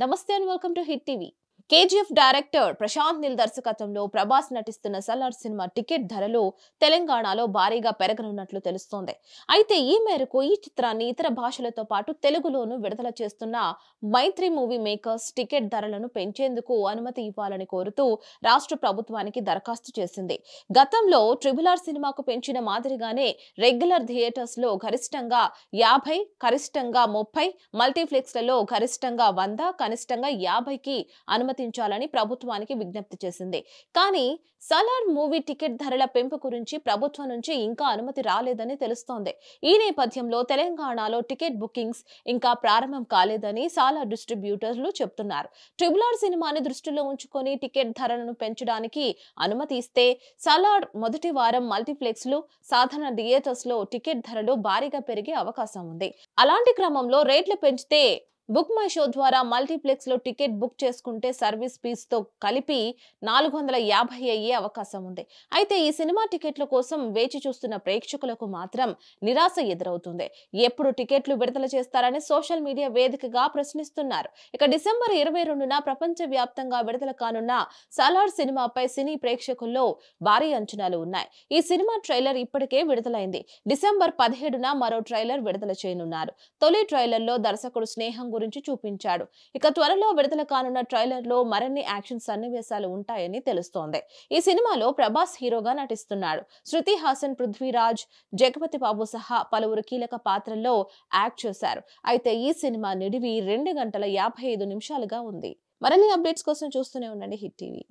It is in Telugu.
Namaste and welcome to Hit TV. KGF director Prashanth Neel దర్శకత్వంలో ప్రభాస్ నటిస్తున్న సలార్ సినిమా టికెట్ ధరలు తెలంగాణలో భారీగా పెరగనున్నట్లు తెలుస్తోంది అయితే ఈ మేరకు ఈ చిత్రాన్ని ఇతర భాషలతో పాటు తెలుగులోనూ విడుదల చేస్తున్న మైత్రి మూవీ మేకర్స్ టికెట్ ధరలను పెంచేందుకు అనుమతి ఇవ్వాలని కోరుతూ రాష్ట్ర ప్రభుత్వానికి దరఖాస్తు చేసింది గతంలో ట్రిబుల్ ఆర్ సినిమాకు పెంచిన మాదిరిగానే రెగ్యులర్ థియేటర్స్ లో గరిష్టంగా యాభై కరిష్టంగా ముప్పై మల్టీప్లెక్స్లలో గరిష్టంగా వంద కనిష్టంగా యాభైకి అనుమతి అనుమతించాలని ప్రభుత్వానికి విజ్ఞప్తి చేసింది కానీ సలార్ మూవీ టికెట్ ధరల పెంపు గురించి ప్రభుత్వం నుంచి ఇంకా అనుమతి రాలేదని తెలుస్తోంది ఈ నేపథ్యంలో తెలంగాణలో టికెట్ బుకింగ్స్ ఇంకా ప్రారంభం కాలేదని సాలార్ డిస్ట్రిబ్యూటర్లు చెబుతున్నారు ట్రిబులార్ సినిమాని దృష్టిలో ఉంచుకొని టికెట్ ధరలను పెంచడానికి అనుమతి ఇస్తే సలార్ మొదటి వారం మల్టీప్లెక్స్లు సాధారణ థియేటర్స్ లో టికెట్ ధరలు భారీగా పెరిగే అవకాశం ఉంది అలాంటి క్రమంలో రేట్లు పెంచితే బుక్ మై షో ద్వారా లో టికెట్ బుక్ చేసుకుంటే సర్వీస్ తో కలిపి నాలుగు వందల యాభై అయ్యే అవకాశం ఉంది అయితే ఈ సినిమా టికెట్ల కోసం వేచి చూస్తున్న ప్రేక్షకులకు మాత్రం నిరాశ ఎదురవుతుంది ఎప్పుడు టికెట్లు విడుదల చేస్తారని సోషల్ మీడియా వేదికగా ప్రశ్నిస్తున్నారు ఇక డిసెంబర్ ఇరవై రెండున వ్యాప్తంగా విడుదల కానున్న సలార్ సినిమాపై సినీ ప్రేక్షకుల్లో భారీ అంచనాలు ఉన్నాయి ఈ సినిమా ట్రైలర్ ఇప్పటికే విడుదలైంది డిసెంబర్ పదిహేడున మరో ట్రైలర్ విడుదల చేయనున్నారు తొలి ట్రైలర్లో దర్శకుడు స్నేహం గురించి చూపించాడు ఇక త్వరలో విడుదల కానున్న ట్రైలర్ లో మరిన్ని యాక్షన్ సన్నివేశాలు ఉంటాయని తెలుస్తోంది ఈ సినిమాలో ప్రభాస్ హీరోగా నటిస్తున్నాడు శృతి హాసన్ పృథ్వీరాజ్ జగపతి బాబు సహా పలువురు కీలక పాత్రల్లో యాక్ట్ చేశారు అయితే ఈ సినిమా నిడివి రెండు గంటల యాభై ఐదు నిమిషాలుగా ఉంది మరిన్ని అప్డేట్స్ కోసం చూస్తూనే ఉండండి హిట్ టీవీ